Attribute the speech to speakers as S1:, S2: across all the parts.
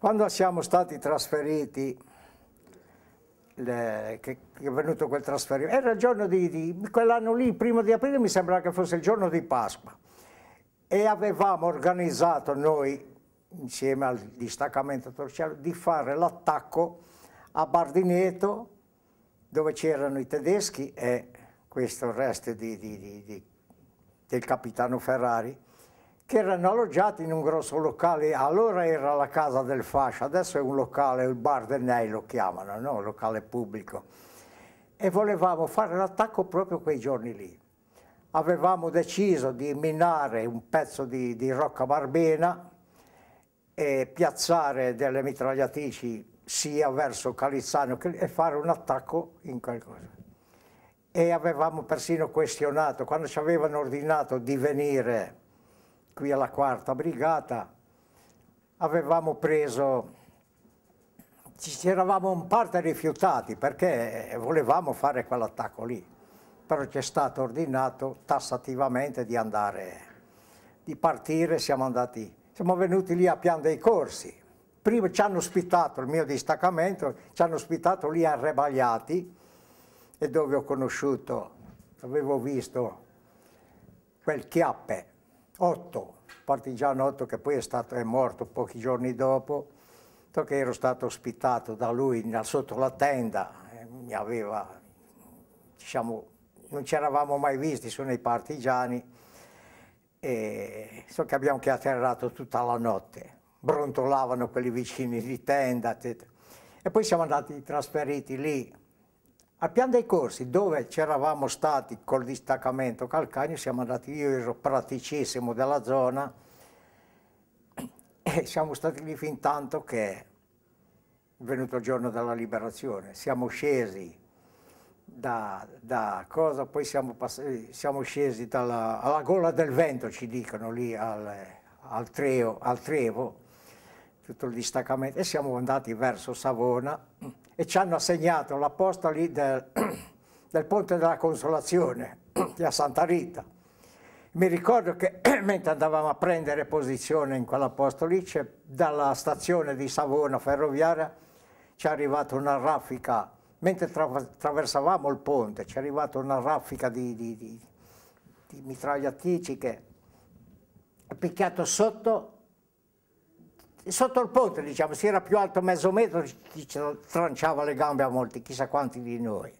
S1: Quando siamo stati trasferiti, le, che, che, è venuto quel trasferimento, era il giorno di, di quell'anno lì, primo di aprile, mi sembra che fosse il giorno di Pasqua e avevamo organizzato noi, insieme al distaccamento torciano, di fare l'attacco a Bardineto dove c'erano i tedeschi e questo resto di, di, di, del capitano Ferrari che erano alloggiati in un grosso locale, allora era la casa del fascio, adesso è un locale, il bar del Nei lo chiamano, no? un locale pubblico. E volevamo fare l'attacco proprio quei giorni lì. Avevamo deciso di minare un pezzo di, di rocca barbena e piazzare delle mitragliatrici sia verso Calizzano che, e fare un attacco in qualcosa. E avevamo persino questionato, quando ci avevano ordinato di venire qui alla quarta brigata, avevamo preso, ci eravamo in parte rifiutati perché volevamo fare quell'attacco lì, però ci è stato ordinato tassativamente di andare, di partire, siamo andati, siamo venuti lì a Pian dei Corsi, prima ci hanno ospitato, il mio distaccamento, ci hanno ospitato lì a Rebagliati e dove ho conosciuto, avevo visto quel chiappe Otto, partigiano Otto che poi è, stato, è morto pochi giorni dopo, che ero stato ospitato da lui sotto la tenda, eh, mi aveva, diciamo, non ci eravamo mai visti, sono i partigiani, e so che abbiamo chiacchierato tutta la notte, brontolavano quelli vicini di tenda, eccetera. e poi siamo andati trasferiti lì al piano dei corsi, dove c'eravamo stati col distaccamento calcagno, siamo andati, io ero praticissimo della zona, e siamo stati lì fin tanto che è venuto il giorno della liberazione. Siamo scesi da, da cosa, poi siamo, siamo scesi dalla, alla gola del vento, ci dicono lì al, al, treo, al Trevo, tutto il distaccamento, e siamo andati verso Savona e ci hanno assegnato la lì del, del Ponte della Consolazione, a Santa Rita. Mi ricordo che mentre andavamo a prendere posizione in quella lì, dalla stazione di Savona ferroviaria ci è arrivata una raffica, mentre tra, attraversavamo il ponte, ci è arrivata una raffica di, di, di, di mitragliatrici che ha picchiato sotto sotto il ponte, diciamo, se era più alto mezzo metro ci tranciava le gambe a molti, chissà quanti di noi.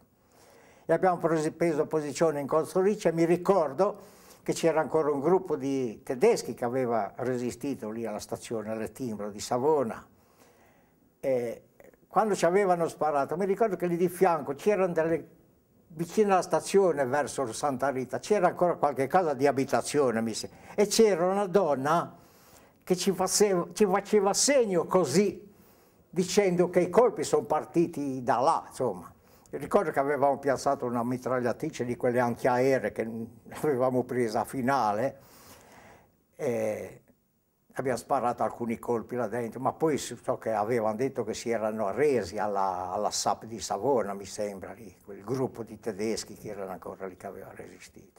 S1: E abbiamo preso posizione in Corso Riccia, mi ricordo che c'era ancora un gruppo di tedeschi che aveva resistito lì alla stazione, alle timbro di Savona. E quando ci avevano sparato, mi ricordo che lì di fianco c'erano delle vicino alla stazione verso Santa Rita c'era ancora qualche casa di abitazione mi e c'era una donna che ci faceva, ci faceva segno così dicendo che i colpi sono partiti da là, insomma. Ricordo che avevamo piazzato una mitragliatrice di quelle antiaeree che avevamo presa a finale e abbiamo sparato alcuni colpi là dentro, ma poi so che avevano detto che si erano arresi alla, alla SAP di Savona, mi sembra, lì, quel gruppo di tedeschi che erano ancora lì che aveva resistito.